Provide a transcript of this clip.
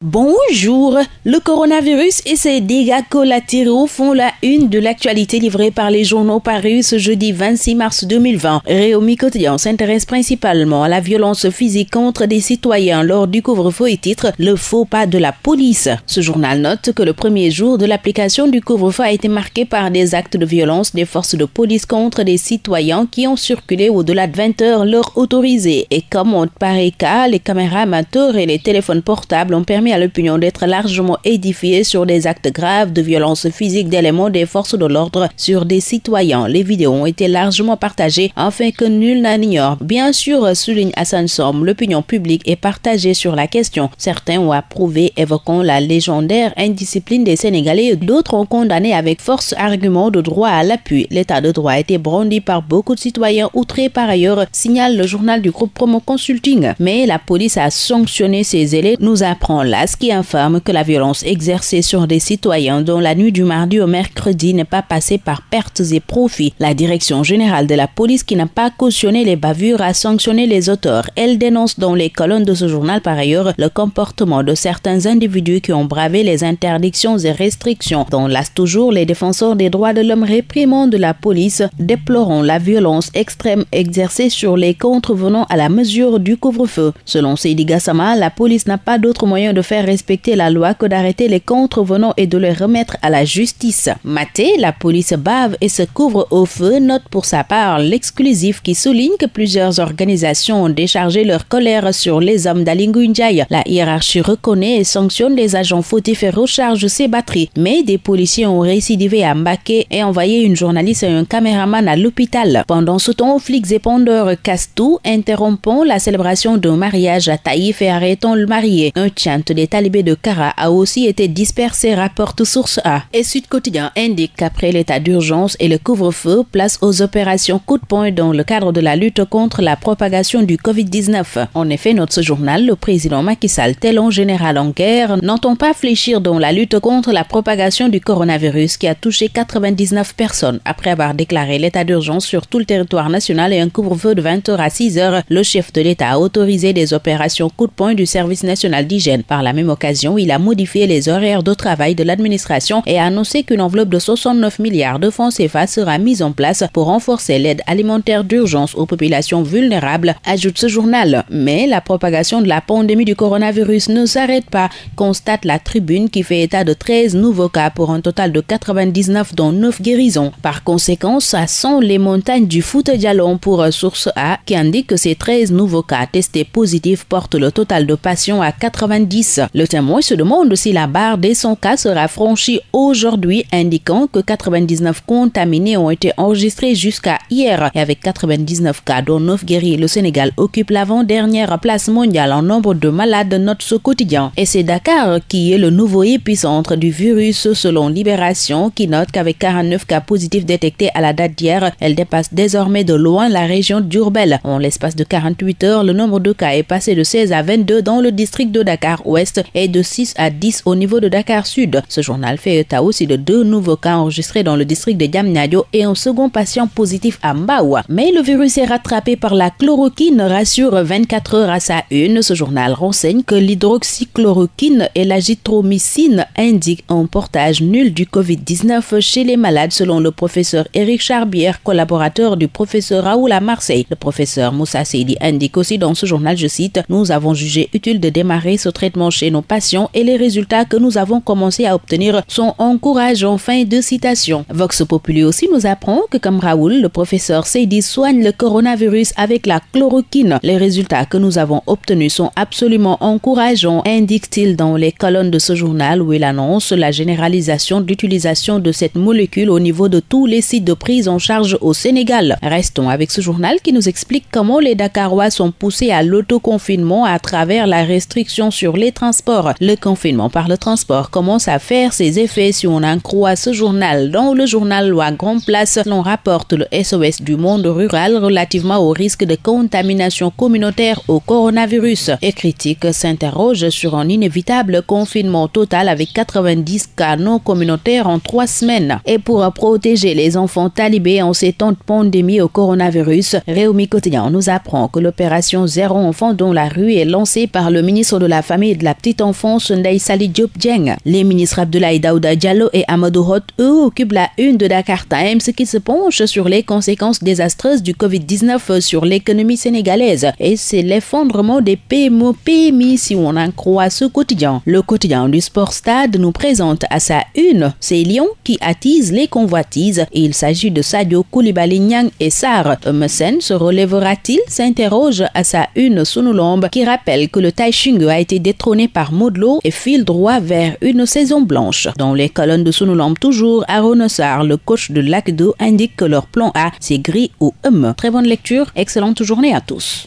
Bonjour, le coronavirus et ses dégâts collatéraux font la une de l'actualité livrée par les journaux parus ce jeudi 26 mars 2020. Réomi quotidien s'intéresse principalement à la violence physique contre des citoyens lors du couvre-feu et titre Le faux pas de la police. Ce journal note que le premier jour de l'application du couvre-feu a été marqué par des actes de violence des forces de police contre des citoyens qui ont circulé au-delà de 20 heures leur autorisée. Et comme on pareil cas, les caméras amateurs et les téléphones portables ont permis à l'opinion d'être largement édifiée sur des actes graves de violence physique d'éléments des forces de l'ordre sur des citoyens. Les vidéos ont été largement partagées afin que nul n'en ignore. Bien sûr, souligne Hassan Somme, l'opinion publique est partagée sur la question. Certains ont approuvé évoquant la légendaire indiscipline des Sénégalais, d'autres ont condamné avec force arguments de droit à l'appui. L'état de droit a été brandi par beaucoup de citoyens outrés par ailleurs, signale le journal du groupe Promo Consulting. Mais la police a sanctionné ces élèves, nous apprend la qui informe que la violence exercée sur des citoyens dans la nuit du mardi au mercredi n'est pas passée par pertes et profits. La direction générale de la police qui n'a pas cautionné les bavures a sanctionné les auteurs. Elle dénonce dans les colonnes de ce journal par ailleurs le comportement de certains individus qui ont bravé les interdictions et restrictions. Dans l'AS toujours, les défenseurs des droits de l'homme réprimant de la police, déplorant la violence extrême exercée sur les contrevenants à la mesure du couvre-feu. Selon Seydi Gassama, la police n'a pas d'autre moyen de faire respecter la loi que d'arrêter les contrevenants et de les remettre à la justice. Maté, la police bave et se couvre au feu, note pour sa part l'exclusif qui souligne que plusieurs organisations ont déchargé leur colère sur les hommes d'Alingunjai. La hiérarchie reconnaît et sanctionne les agents fautifs et recharge ses batteries. Mais des policiers ont récidivé à Mbaké et envoyé une journaliste et un caméraman à l'hôpital. Pendant ce temps, flics et pendeurs cassent tout, interrompant la célébration d'un mariage à Taïf et arrêtant le marié. Un tient des talibés de Kara a aussi été dispersé, rapporte Source A. Et Sud Quotidien indique qu'après l'état d'urgence et le couvre-feu, place aux opérations coup de poing dans le cadre de la lutte contre la propagation du Covid-19. En effet, notre journal, le président Macky Sall, tel en général en guerre, n'entend pas fléchir dans la lutte contre la propagation du coronavirus qui a touché 99 personnes. Après avoir déclaré l'état d'urgence sur tout le territoire national et un couvre-feu de 20h à 6h, le chef de l'État a autorisé des opérations coup de poing du service national d'hygiène par la la même occasion, il a modifié les horaires de travail de l'administration et a annoncé qu'une enveloppe de 69 milliards de francs CFA sera mise en place pour renforcer l'aide alimentaire d'urgence aux populations vulnérables, ajoute ce journal. Mais la propagation de la pandémie du coronavirus ne s'arrête pas, constate la tribune qui fait état de 13 nouveaux cas pour un total de 99 dont 9 guérisons. Par conséquent, ça sent les montagnes du foot dialon pour source A qui indique que ces 13 nouveaux cas testés positifs portent le total de patients à 90 le témoin se demande si la barre des 100 cas sera franchie aujourd'hui, indiquant que 99 contaminés ont été enregistrés jusqu'à hier. Et avec 99 cas, dont 9 guéris, le Sénégal occupe l'avant-dernière place mondiale en nombre de malades, note ce quotidien. Et c'est Dakar qui est le nouveau épicentre du virus selon Libération, qui note qu'avec 49 cas positifs détectés à la date d'hier, elle dépasse désormais de loin la région d'Urbel. En l'espace de 48 heures, le nombre de cas est passé de 16 à 22 dans le district de Dakar-Ouest est de 6 à 10 au niveau de Dakar Sud. Ce journal fait état aussi de deux nouveaux cas enregistrés dans le district de Diamniadio et un second patient positif à Mbawa. Mais le virus est rattrapé par la chloroquine, rassure 24 heures à sa une. Ce journal renseigne que l'hydroxychloroquine et la gitromycine indiquent un portage nul du Covid-19 chez les malades selon le professeur Eric Charbière, collaborateur du professeur Raoul à Marseille. Le professeur Moussa Seidi indique aussi dans ce journal, je cite, Nous avons jugé utile de démarrer ce traitement chez nos patients, et les résultats que nous avons commencé à obtenir sont encourageants. Fin de citation. Vox Populi aussi nous apprend que comme Raoul, le professeur Seydi soigne le coronavirus avec la chloroquine. Les résultats que nous avons obtenus sont absolument encourageants, indique-t-il dans les colonnes de ce journal où il annonce la généralisation d'utilisation de cette molécule au niveau de tous les sites de prise en charge au Sénégal. Restons avec ce journal qui nous explique comment les Dakarois sont poussés à l'autoconfinement à travers la restriction sur les transport. Le confinement par le transport commence à faire ses effets si on en ce journal. dont le journal Loi Grand Place, l'on rapporte le SOS du monde rural relativement au risque de contamination communautaire au coronavirus. Et critique s'interroge sur un inévitable confinement total avec 90 cas non communautaires en trois semaines. Et pour protéger les enfants talibés en ces temps de pandémie au coronavirus, Réumi Quotidien nous apprend que l'opération Zéro Enfant dans la rue est lancée par le ministre de la Famille et de la la petite enfance Sali Diop Djeng. Les ministres Abdoulaye Daouda Diallo et Amadou Hot, eux, occupent la une de Dakar Times qui se penche sur les conséquences désastreuses du Covid-19 sur l'économie sénégalaise. Et c'est l'effondrement des PMO PMI si on en croit ce quotidien. Le quotidien du Sport Stade nous présente à sa une ces lions qui attisent les convoitises. Il s'agit de Sadio Koulibaly Nyang et Sar. Messen se relèvera-t-il s'interroge à sa une Sunulombe qui rappelle que le Taishung a été détrôné par Modlo et file droit vers une saison blanche. Dans les colonnes de Sounoulampe toujours, à le coach de l'ACDO, indique que leur plan A, c'est gris ou hum. Très bonne lecture, excellente journée à tous.